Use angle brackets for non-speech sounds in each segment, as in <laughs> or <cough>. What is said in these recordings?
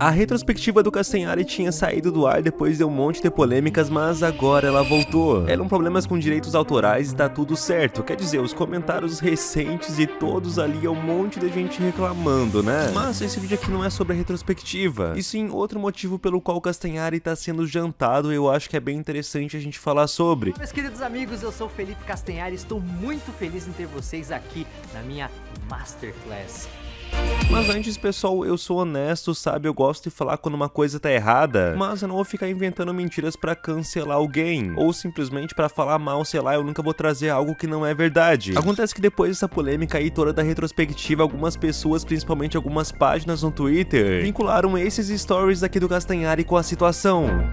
A retrospectiva do Castanhari tinha saído do ar depois de um monte de polêmicas, mas agora ela voltou. Eram problemas com direitos autorais e tá tudo certo. Quer dizer, os comentários recentes e todos ali é um monte de gente reclamando, né? Mas esse vídeo aqui não é sobre a retrospectiva. E sim, outro motivo pelo qual o Castanhari tá sendo jantado, eu acho que é bem interessante a gente falar sobre. Meus queridos amigos, eu sou Felipe Castanhari, estou muito feliz em ter vocês aqui na minha Masterclass. Mas antes, pessoal, eu sou honesto, sabe? Eu gosto de falar quando uma coisa tá errada, mas eu não vou ficar inventando mentiras para cancelar alguém, ou simplesmente para falar mal, sei lá, eu nunca vou trazer algo que não é verdade. Acontece que depois dessa polêmica aí toda da retrospectiva, algumas pessoas, principalmente algumas páginas no Twitter, vincularam esses stories aqui do Castanhari com a situação.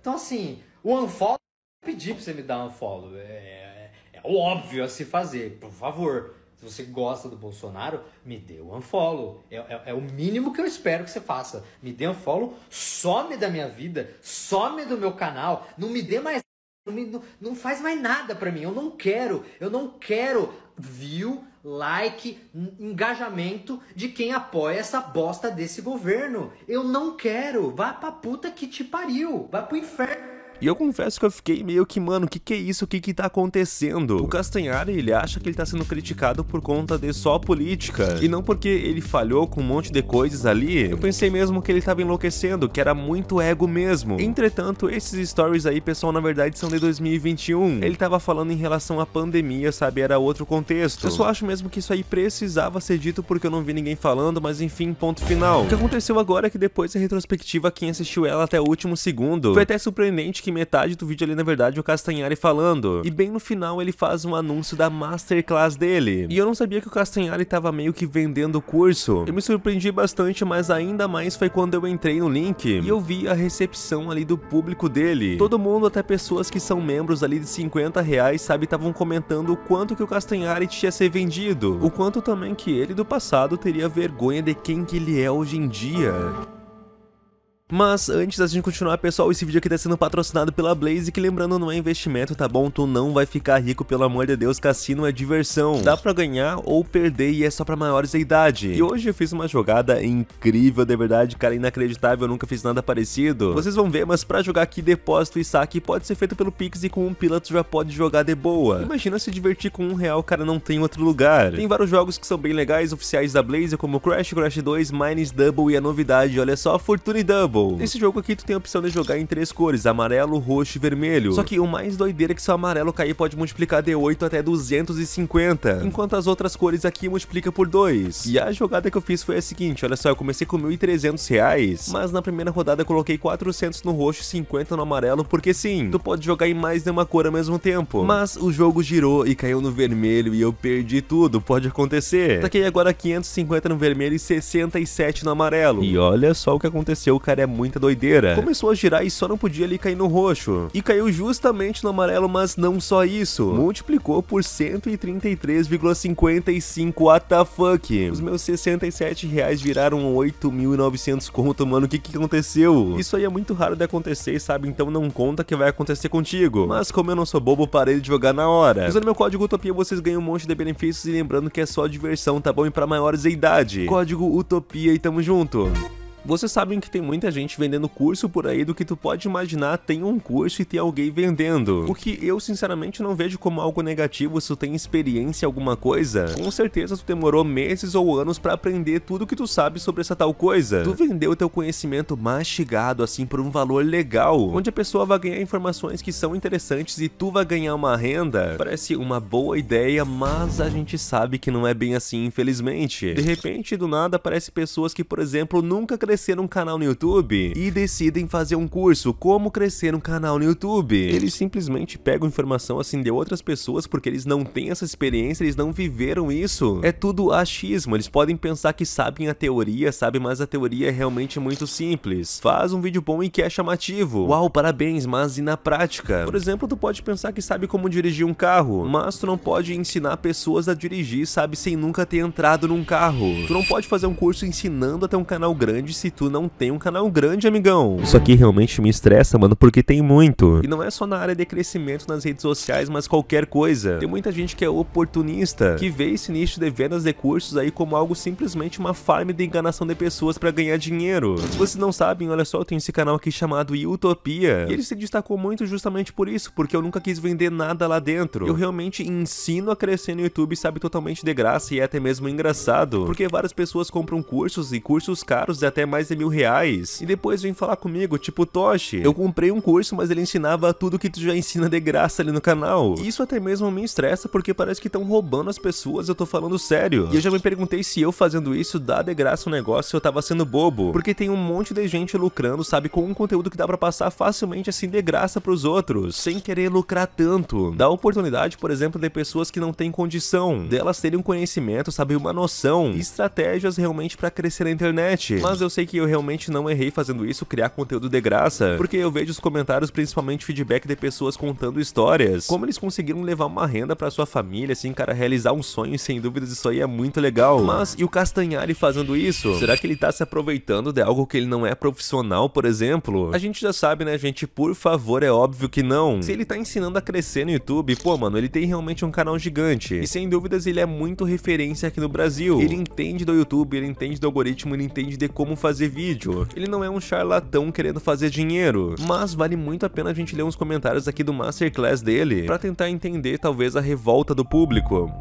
Então assim, o unfollow, eu pedi pra você me dar um unfollow, é, é, é óbvio a se fazer, por favor. Se você gosta do Bolsonaro, me dê um unfollow. É, é, é, o mínimo que eu espero que você faça. Me dê um unfollow, some da minha vida, some do meu canal, não me dê mais. Não, me, não, não faz mais nada para mim. Eu não quero, eu não quero view, like, engajamento de quem apoia essa bosta desse governo. Eu não quero. Vá pra puta que te pariu. Vá pro inferno. E eu confesso que eu fiquei meio que, mano, o que que é isso? O que que tá acontecendo? O Castanhari, ele acha que ele tá sendo criticado por conta de só política, e não porque ele falhou com um monte de coisas ali. Eu pensei mesmo que ele tava enlouquecendo, que era muito ego mesmo. Entretanto, esses stories aí, pessoal, na verdade são de 2021. Ele tava falando em relação à pandemia, sabe? Era outro contexto. Eu só acho mesmo que isso aí precisava ser dito porque eu não vi ninguém falando, mas enfim, ponto final. O que aconteceu agora é que depois da retrospectiva, quem assistiu ela até o último segundo, foi até surpreendente que metade do vídeo ali na verdade é o Castanhari falando. E bem no final ele faz um anúncio da masterclass dele. E eu não sabia que o Castanhari tava meio que vendendo o curso. Eu me surpreendi bastante, mas ainda mais foi quando eu entrei no link e eu vi a recepção ali do público dele. Todo mundo, até pessoas que são membros ali de 50 reais, sabe, estavam comentando o quanto que o Castanhari tinha ser vendido. O quanto também que ele do passado teria vergonha de quem que ele é hoje em dia. Mas antes da gente continuar, pessoal, esse vídeo aqui tá sendo patrocinado pela Blaze, que lembrando, não é investimento, tá bom? Tu não vai ficar rico, pelo amor de Deus, cassino é diversão. Dá pra ganhar ou perder e é só pra maiores da idade. E hoje eu fiz uma jogada incrível, de verdade, cara, inacreditável, eu nunca fiz nada parecido. Vocês vão ver, mas pra jogar aqui, depósito e saque pode ser feito pelo Pix e com um piloto já pode jogar de boa. Imagina se divertir com um real, cara, não tem outro lugar. Tem vários jogos que são bem legais, oficiais da Blaze, como Crash, Crash 2, Mines Double e a novidade, olha só, Fortune Double. Nesse jogo aqui tu tem a opção de jogar em três cores, amarelo, roxo e vermelho. Só que o mais doideira é que se o amarelo cair pode multiplicar de 8 até 250, enquanto as outras cores aqui multiplica por 2. E a jogada que eu fiz foi a seguinte, olha só, eu comecei com 1.300 reais, mas na primeira rodada eu coloquei 400 no roxo e 50 no amarelo, porque sim, tu pode jogar em mais de uma cor ao mesmo tempo. Mas o jogo girou e caiu no vermelho e eu perdi tudo, pode acontecer. Taquei tá agora 550 no vermelho e 67 no amarelo. E olha só o que aconteceu, cara, é muita doideira. Começou a girar e só não podia ali cair no roxo. E caiu justamente no amarelo, mas não só isso. Multiplicou por 133,55 what the fuck. Os meus 67 reais viraram 8.900 conto, mano. O que que aconteceu? Isso aí é muito raro de acontecer, sabe? Então não conta que vai acontecer contigo. Mas como eu não sou bobo, parei de jogar na hora. Usando meu código Utopia, vocês ganham um monte de benefícios e lembrando que é só diversão, tá bom? E pra maiores de idade. Código Utopia e tamo junto. Vocês sabem que tem muita gente vendendo curso por aí do que tu pode imaginar tem um curso e tem alguém vendendo. O que eu sinceramente não vejo como algo negativo se tu tem experiência em alguma coisa. Com certeza tu demorou meses ou anos para aprender tudo que tu sabe sobre essa tal coisa. Tu vendeu teu conhecimento mastigado assim por um valor legal, onde a pessoa vai ganhar informações que são interessantes e tu vai ganhar uma renda. Parece uma boa ideia, mas a gente sabe que não é bem assim, infelizmente. De repente, do nada, aparecem pessoas que, por exemplo, nunca cresceram crescer um canal no YouTube e decidem fazer um curso como crescer um canal no YouTube. Eles simplesmente pegam informação assim de outras pessoas porque eles não têm essa experiência, eles não viveram isso. É tudo achismo, eles podem pensar que sabem a teoria, sabe mas a teoria é realmente muito simples. Faz um vídeo bom e que é chamativo. Uau, parabéns, mas e na prática? Por exemplo, tu pode pensar que sabe como dirigir um carro, mas tu não pode ensinar pessoas a dirigir, sabe, sem nunca ter entrado num carro. Tu não pode fazer um curso ensinando até um canal grande se tu não tem um canal grande, amigão. Isso aqui realmente me estressa, mano, porque tem muito. E não é só na área de crescimento nas redes sociais, mas qualquer coisa. Tem muita gente que é oportunista, que vê esse nicho de vendas de cursos aí como algo simplesmente uma farm de enganação de pessoas para ganhar dinheiro. Se vocês não sabem, olha só, eu tenho esse canal aqui chamado Utopia. E ele se destacou muito justamente por isso, porque eu nunca quis vender nada lá dentro. Eu realmente ensino a crescer no YouTube, sabe, totalmente de graça e é até mesmo engraçado. Porque várias pessoas compram cursos e cursos caros e até mais de mil reais. E depois vem falar comigo, tipo, Toshi, eu comprei um curso, mas ele ensinava tudo que tu já ensina de graça ali no canal. E isso até mesmo me estressa, porque parece que estão roubando as pessoas, eu tô falando sério. E eu já me perguntei se eu fazendo isso dá de graça um negócio, eu tava sendo bobo. Porque tem um monte de gente lucrando, sabe, com um conteúdo que dá pra passar facilmente assim de graça pros outros, sem querer lucrar tanto. Dá oportunidade, por exemplo, de pessoas que não têm condição, delas terem um conhecimento, sabe, uma noção, estratégias realmente para crescer na internet. Mas eu sei sei que eu realmente não errei fazendo isso, criar conteúdo de graça, porque eu vejo os comentários, principalmente feedback de pessoas contando histórias, como eles conseguiram levar uma renda para sua família, assim, cara, realizar um sonho, sem dúvidas isso aí é muito legal. Mas e o Castanhari fazendo isso? Será que ele tá se aproveitando de algo que ele não é profissional, por exemplo? A gente já sabe, né, gente? Por favor, é óbvio que não. Se ele tá ensinando a crescer no YouTube, pô, mano, ele tem realmente um canal gigante. E sem dúvidas ele é muito referência aqui no Brasil. Ele entende do YouTube, ele entende do algoritmo, ele entende de como fazer fazer vídeo. Ele não é um charlatão querendo fazer dinheiro, mas vale muito a pena a gente ler uns comentários aqui do Masterclass dele para tentar entender talvez a revolta do público.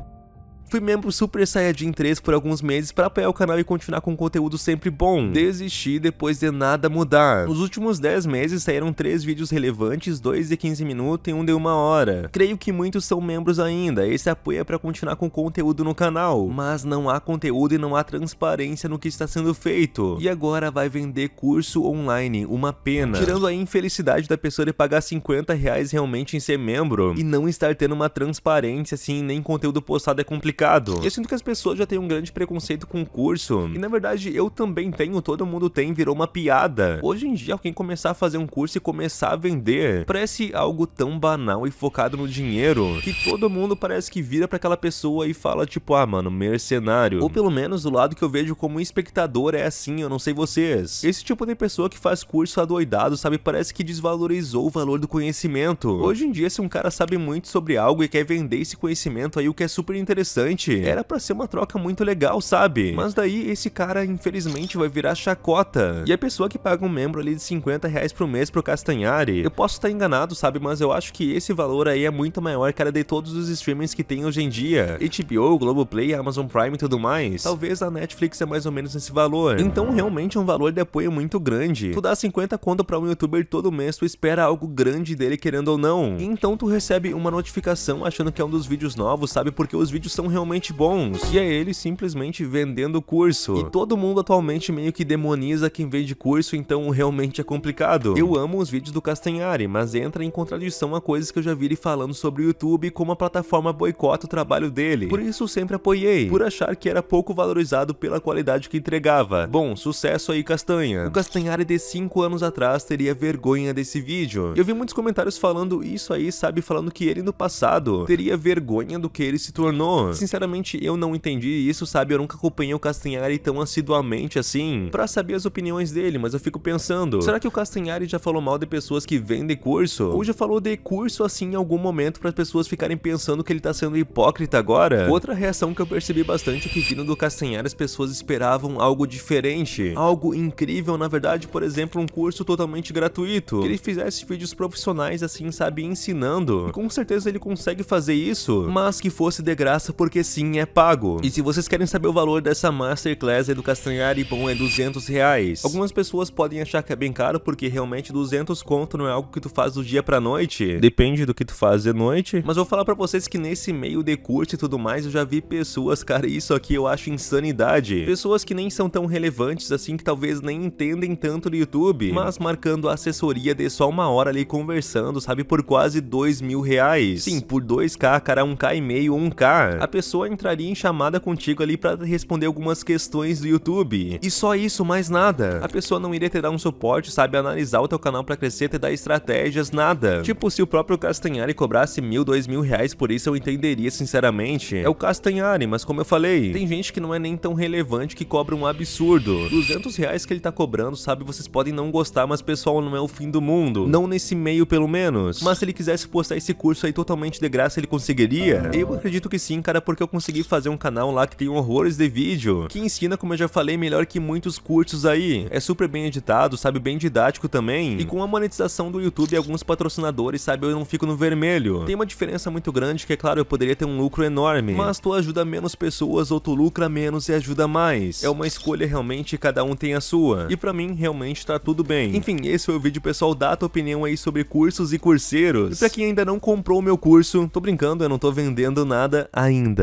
Fui membro Super Saiyajin 3 por alguns meses para apoiar o canal e continuar com conteúdo sempre bom. Desisti depois de nada mudar. Nos últimos 10 meses saíram 3 vídeos relevantes, 2 de 15 minutos e um de 1 hora. Creio que muitos são membros ainda, esse apoio é para continuar com conteúdo no canal. Mas não há conteúdo e não há transparência no que está sendo feito. E agora vai vender curso online, uma pena. Tirando a infelicidade da pessoa de pagar 50 reais realmente em ser membro e não estar tendo uma transparência assim, nem conteúdo postado é complicado complicado. Eu sinto que as pessoas já têm um grande preconceito com o curso. E na verdade, eu também tenho, todo mundo tem, virou uma piada. Hoje em dia, alguém começar a fazer um curso e começar a vender, parece algo tão banal e focado no dinheiro, que todo mundo parece que vira para aquela pessoa e fala tipo, ah mano, mercenário. Ou pelo menos do lado que eu vejo como espectador é assim, eu não sei vocês. Esse tipo de pessoa que faz curso adoidado, sabe, parece que desvalorizou o valor do conhecimento. Hoje em dia, se um cara sabe muito sobre algo e quer vender esse conhecimento aí, o que é super interessante, era para ser uma troca muito legal, sabe? Mas daí esse cara infelizmente vai virar chacota. E a pessoa que paga um membro ali de 50 reais por mês pro Castanhari, eu posso estar tá enganado, sabe? Mas eu acho que esse valor aí é muito maior, cara, de todos os streamings que tem hoje em dia. HBO, Globoplay, Amazon Prime e tudo mais. Talvez a Netflix é mais ou menos esse valor. Então realmente é um valor de apoio muito grande. Tu dá 50 conto pra um youtuber todo mês, tu espera algo grande dele querendo ou não. E então tu recebe uma notificação achando que é um dos vídeos novos, sabe? Porque os vídeos são realmente bons. E é ele simplesmente vendendo curso. E todo mundo atualmente meio que demoniza quem vende curso, então realmente é complicado. Eu amo os vídeos do Castanhari, mas entra em contradição a coisas que eu já vi ele falando sobre o YouTube como a plataforma boicota o trabalho dele. Por isso sempre apoiei, por achar que era pouco valorizado pela qualidade que entregava. Bom, sucesso aí Castanha. O Castanhari de 5 anos atrás teria vergonha desse vídeo. Eu vi muitos comentários falando isso aí, sabe, falando que ele no passado teria vergonha do que ele se tornou sinceramente eu não entendi isso, sabe? Eu nunca acompanhei o Castanhari tão assiduamente assim pra saber as opiniões dele, mas eu fico pensando, será que o Castanhari já falou mal de pessoas que vendem curso? Ou já falou de curso assim em algum momento para as pessoas ficarem pensando que ele tá sendo hipócrita agora? Outra reação que eu percebi bastante é que vindo do Castanhari as pessoas esperavam algo diferente, algo incrível, na verdade, por exemplo, um curso totalmente gratuito, que ele fizesse vídeos profissionais assim, sabe, ensinando. E com certeza ele consegue fazer isso, mas que fosse de graça porque porque sim, é pago. E se vocês querem saber o valor dessa Masterclass é do Castanhari, bom, é 200 reais. Algumas pessoas podem achar que é bem caro, porque realmente 200 conto não é algo que tu faz do dia pra noite. Depende do que tu faz de noite. Mas vou falar pra vocês que nesse meio de curte e tudo mais, eu já vi pessoas, <laughs> cara, isso aqui eu acho insanidade. Pessoas que nem são tão relevantes assim, que talvez nem entendem tanto do YouTube, mas marcando a assessoria de só uma hora ali conversando, sabe, por quase 2 mil reais. Sim, por 2k, cara, 1k e meio, 1k. A pessoa pessoa entraria em chamada contigo ali para responder algumas questões do YouTube. E só isso, mais nada. A pessoa não iria te dar um suporte, sabe, analisar o teu canal para crescer, te dar estratégias, nada. Tipo, se o próprio Castanhari cobrasse mil, dois mil reais por isso, eu entenderia sinceramente. É o Castanhari, mas como eu falei, tem gente que não é nem tão relevante que cobra um absurdo. 200 reais que ele tá cobrando, sabe, vocês podem não gostar, mas pessoal, não é o fim do mundo. Não nesse meio, pelo menos. Mas se ele quisesse postar esse curso aí totalmente de graça, ele conseguiria? Eu acredito que sim, cara, por porque eu consegui fazer um canal lá que tem horrores de vídeo, que ensina, como eu já falei, melhor que muitos cursos aí. É super bem editado, sabe, bem didático também. E com a monetização do YouTube e alguns patrocinadores, sabe, eu não fico no vermelho. Tem uma diferença muito grande que, é claro, eu poderia ter um lucro enorme, mas tu ajuda menos pessoas ou tu lucra menos e ajuda mais. É uma escolha realmente, cada um tem a sua. E pra mim, realmente tá tudo bem. Enfim, esse foi o vídeo, pessoal. Dá a tua opinião aí sobre cursos e curseiros. E pra quem ainda não comprou o meu curso, tô brincando, eu não tô vendendo nada ainda.